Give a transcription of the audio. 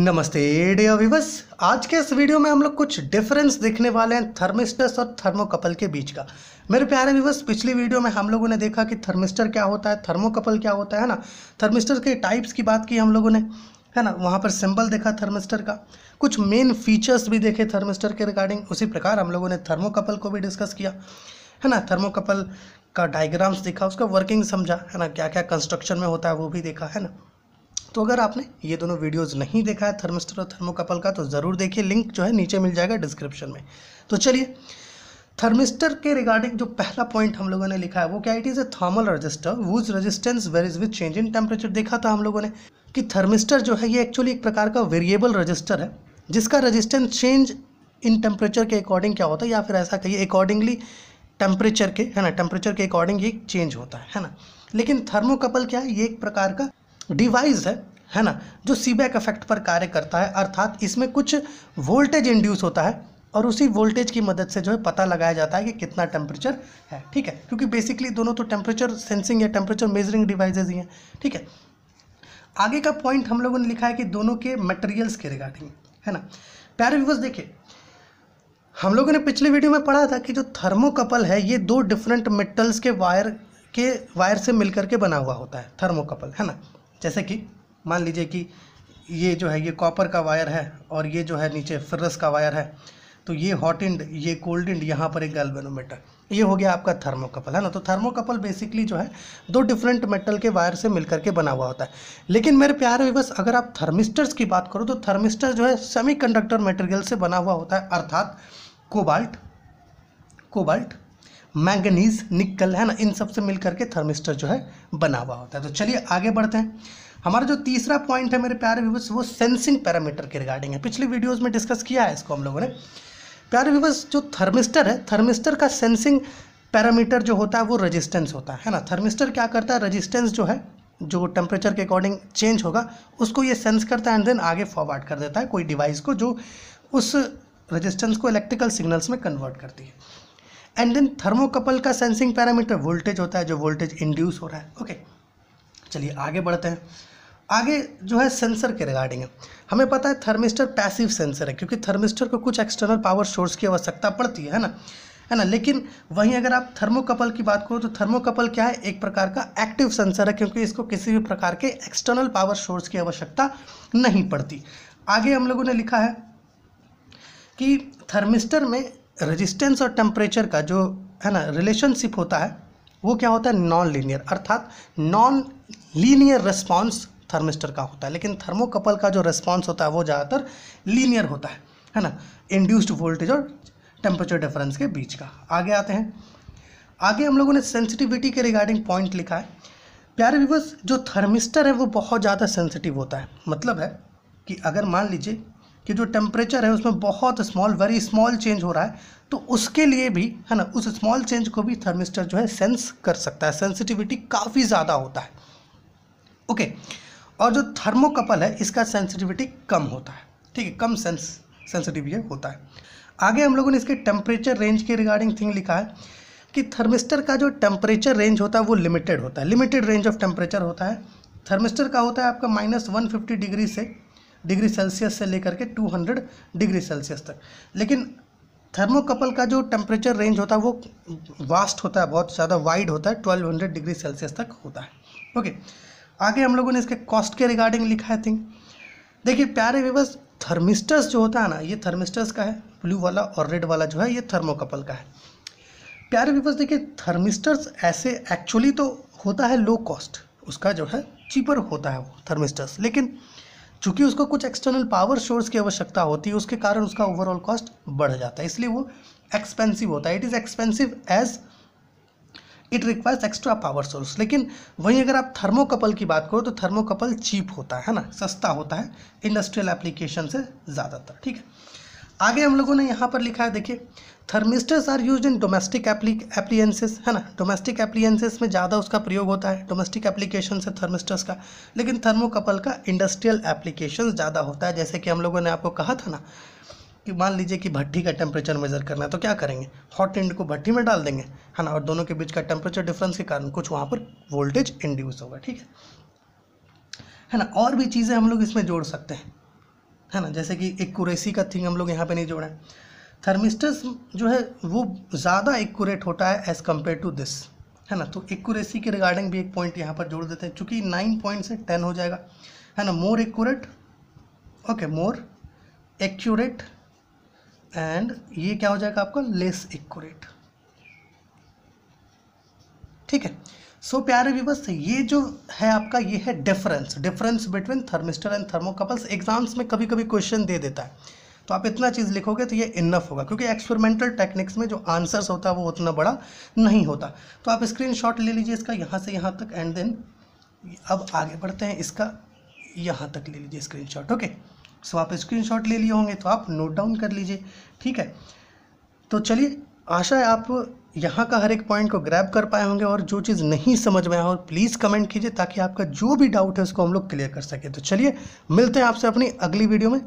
नमस्ते डियर आज के इस वीडियो में हम लोग कुछ डिफरेंस देखने वाले हैं थर्मिस्टर्स और थर्मोकपल के बीच का मेरे प्यारे विवस पिछली वीडियो में हम लोगों ने देखा कि थर्मिस्टर क्या होता है थर्मोकपल क्या होता है ना थर्मिस्टर के टाइप्स की बात की हम लोगों ने है ना वहाँ पर सिंबल देखा थर्मिस्टर का कुछ मेन फीचर्स भी देखे थर्मिस्टर के रिगार्डिंग उसी प्रकार हम लोगों ने थर्मोकपल को भी डिस्कस किया है ना थर्मोकपल का डायग्राम्स देखा उसका वर्किंग समझा है ना क्या क्या कंस्ट्रक्शन में होता है वो भी देखा है ना तो अगर आपने ये दोनों वीडियोस नहीं देखा है थर्मिस्टर और थर्मोकपल का तो ज़रूर देखिए लिंक जो है नीचे मिल जाएगा डिस्क्रिप्शन में तो चलिए थर्मिस्टर के रिगार्डिंग जो पहला पॉइंट हम लोगों ने लिखा है वो क्या it is a thermal resistor whose resistance varies with change in temperature देखा था हम लोगों ने कि थर्मिस्टर जो है ये एक्चुअली एक प्रकार का वेरिएबल रजिस्टर है जिसका रजिस्टेंस चेंज इन टेम्परेचर के अकॉर्डिंग क्या होता है या फिर ऐसा कहिए अकॉर्डिंगली टेम्परेचर के है ना टेम्परेचर के अकॉर्डिंग ये चेंज होता है है ना लेकिन थर्मोकपल क्या है ये एक प्रकार का डिवाइस है है ना जो सीबैक इफेक्ट पर कार्य करता है अर्थात इसमें कुछ वोल्टेज इंड्यूस होता है और उसी वोल्टेज की मदद से जो है पता लगाया जाता है कि कितना टेम्परेचर है ठीक है क्योंकि बेसिकली दोनों तो टेम्परेचर सेंसिंग या टेम्परेचर मेजरिंग डिवाइसेज ही हैं ठीक है आगे का पॉइंट हम लोगों ने लिखा है कि दोनों के मटेरियल्स के रिगार्डिंग है ना प्यारे व्यूवर्स देखिए हम लोगों ने पिछले वीडियो में पढ़ा था कि जो थर्मोकपल है ये दो डिफरेंट मेटल्स के वायर के वायर से मिलकर के बना हुआ होता है थर्मोकपल है ना जैसे कि मान लीजिए कि ये जो है ये कॉपर का वायर है और ये जो है नीचे फिरस का वायर है तो ये हॉट इंड ये कोल्ड इंड यहाँ पर एक गैल्वेनोमीटर ये हो गया आपका थर्मोकपल है ना तो थर्मोकपल बेसिकली जो है दो डिफरेंट मेटल के वायर से मिलकर के बना हुआ होता है लेकिन मेरे प्यारे विवस अगर आप थर्मिस्टर्स की बात करो तो थर्मिस्टर जो है सेमीकंडक्टर मटेरियल से बना हुआ होता है अर्थात कोबाल्ट कोबाल्ट मैंगनीज निकल है ना इन सब से मिल करके थर्मिस्टर जो है बना हुआ होता है तो चलिए आगे बढ़ते हैं हमारा जो तीसरा पॉइंट है मेरे प्यारे व्यूवर्स वो सेंसिंग पैरामीटर के रिगार्डिंग है पिछले वीडियोज़ में डिस्कस किया है इसको हम लोगों ने प्यारे व्यूवर्स जो थर्मिस्टर है थर्मिस्टर का सेंसिंग पैरामीटर जो होता है वो रजिस्टेंस होता है है ना थर्मिस्टर क्या करता है रजिस्टेंस जो है जो टेम्परेचर के अकॉर्डिंग चेंज होगा उसको ये सेंस करता है एंड देन आगे फॉरवर्ड कर देता है कोई डिवाइस को जो उस रजिस्टेंस को इलेक्ट्रिकल सिग्नल्स में कन्वर्ट करती है एंड देन थर्मोकपल का सेंसिंग पैरामीटर वोल्टेज होता है जो वोल्टेज इंड्यूस हो रहा है ओके चलिए आगे बढ़ते हैं आगे जो है सेंसर के रिगार्डिंग है हमें पता है थर्मिस्टर पैसिव सेंसर है क्योंकि थर्मिस्टर को कुछ एक्सटर्नल पावर सोर्स की आवश्यकता पड़ती है, है ना है ना लेकिन वहीं अगर आप थर्मोकपल की बात करो तो थर्मोकपल क्या है एक प्रकार का एक्टिव सेंसर है क्योंकि इसको किसी भी प्रकार के एक्सटर्नल पावर सोर्स की आवश्यकता नहीं पड़ती आगे हम लोगों ने लिखा है कि थर्मिस्टर में रेजिस्टेंस और टेम्परेचर का जो है ना रिलेशनशिप होता है वो क्या होता है नॉन लीनियर अर्थात नॉन लीनियर रेस्पॉन्स थर्मिस्टर का होता है लेकिन थर्मोकपल का जो रेस्पॉन्स होता है वो ज़्यादातर लीनियर होता है है ना इंड्यूस्ड वोल्टेज और टेम्परेचर डिफरेंस के बीच का आगे आते हैं आगे हम लोगों ने सेंसिटिविटी के रिगार्डिंग पॉइंट लिखा है प्यारे विवर्स जो थर्मिस्टर है वो बहुत ज़्यादा सेंसिटिव होता है मतलब है कि अगर मान लीजिए कि जो टेम्परेचर है उसमें बहुत स्मॉल वेरी स्मॉल चेंज हो रहा है तो उसके लिए भी है ना उस स्मॉल चेंज को भी थर्मिस्टर जो है सेंस कर सकता है सेंसिटिविटी काफ़ी ज़्यादा होता है ओके okay. और जो थर्मोकपल है इसका सेंसिटिविटी कम होता है ठीक है कम सेंस सेंसिटिव ये होता है आगे हम लोगों ने इसके टेम्परेचर रेंज के रिगार्डिंग थिंग लिखा है कि थर्मिस्टर का जो टेम्परेचर रेंज होता है वो लिमिटेड होता है लिमिटेड रेंज ऑफ टेम्परेचर होता है थर्मिस्टर का होता है आपका माइनस वन फिफ्टी डिग्री से डिग्री सेल्सियस से लेकर के 200 डिग्री सेल्सियस तक लेकिन थर्मोकपल का जो टेम्परेचर रेंज होता है वो वास्ट होता है बहुत ज़्यादा वाइड होता है 1200 डिग्री सेल्सियस तक होता है ओके आगे हम लोगों ने इसके कॉस्ट के रिगार्डिंग लिखा है थिंक देखिए प्यारे व्यवस थर्मिस्टर्स जो होता है ना ये थर्मिस्टर्स का है ब्लू वाला और रेड वाला जो है ये थर्मोकपल का है प्यारे व्यवस देखिए थर्मिस्टर्स ऐसे एक्चुअली तो होता है लो कॉस्ट उसका जो है चीपर होता है वो थर्मिस्टर्स लेकिन चूंकि उसको कुछ एक्सटर्नल पावर सोर्स की आवश्यकता होती है उसके कारण उसका ओवरऑल कॉस्ट बढ़ जाता है इसलिए वो एक्सपेंसिव होता है it is expensive as it requires extra power source लेकिन वहीं अगर आप थर्मोकपल की बात करो तो थर्मोकपल चीप होता है ना सस्ता होता है इंडस्ट्रियल एप्लीकेशन से ज़्यादातर ठीक है आगे हम लोगों ने यहाँ पर लिखा है देखिए thermistors are used in domestic appliances है ना डोमेस्टिक एप्लीएंसेस में ज़्यादा उसका प्रयोग होता है डोमेस्टिक एप्लीकेशन है थर्मिस्टर्स का लेकिन थर्मोकपल का इंडस्ट्रियल एप्लीकेशन ज़्यादा होता है जैसे कि हम लोगों ने आपको कहा था ना कि मान लीजिए कि भट्टी का टेम्परेचर मेजर करना है तो क्या करेंगे हॉट एंड को भट्टी में डाल देंगे है ना और दोनों के बीच का टेम्परेचर डिफरेंस के कारण कुछ वहाँ पर वोल्टेज इंड्यूस होगा ठीक है है ना और भी चीज़ें हम लोग इसमें जोड़ सकते हैं है ना जैसे कि एक्यूरेसी का थिंग हम लोग यहाँ पे नहीं जोड़ें थर्मिस्टर्स जो है वो ज़्यादा एक्यूरेट होता है एज़ कम्पेयर टू दिस है ना तो एक्यूरेसी के रिगार्डिंग भी एक पॉइंट यहाँ पर जोड़ देते हैं चूँकि नाइन पॉइंट से टेन हो जाएगा है ना more accurate okay more accurate and ये क्या हो जाएगा आपका लेस एक्यूरेट ठीक है सो so, प्यारे विवस ये जो है आपका ये है difference difference between thermistor and thermocouples exams में कभी कभी क्वेश्चन दे देता है तो आप इतना चीज़ लिखोगे तो ये इनफ होगा क्योंकि एक्सपेरिमेंटल टेक्निक्स में जो आंसर्स होता है वो उतना बड़ा नहीं होता तो आप स्क्रीन ले लीजिए इसका यहाँ से यहाँ तक एंड देन अब आगे बढ़ते हैं इसका यहाँ तक ले लीजिए स्क्रीन ओके सो आप स्क्रीन ले लिए होंगे तो आप नोट डाउन कर लीजिए ठीक है तो चलिए आशा है आप यहाँ का हर एक पॉइंट को ग्रैब कर पाए होंगे और जो चीज़ नहीं समझ में आए हो प्लीज़ कमेंट कीजिए ताकि आपका जो भी डाउट है उसको हम लोग क्लियर कर सके तो चलिए मिलते हैं आपसे अपनी अगली वीडियो में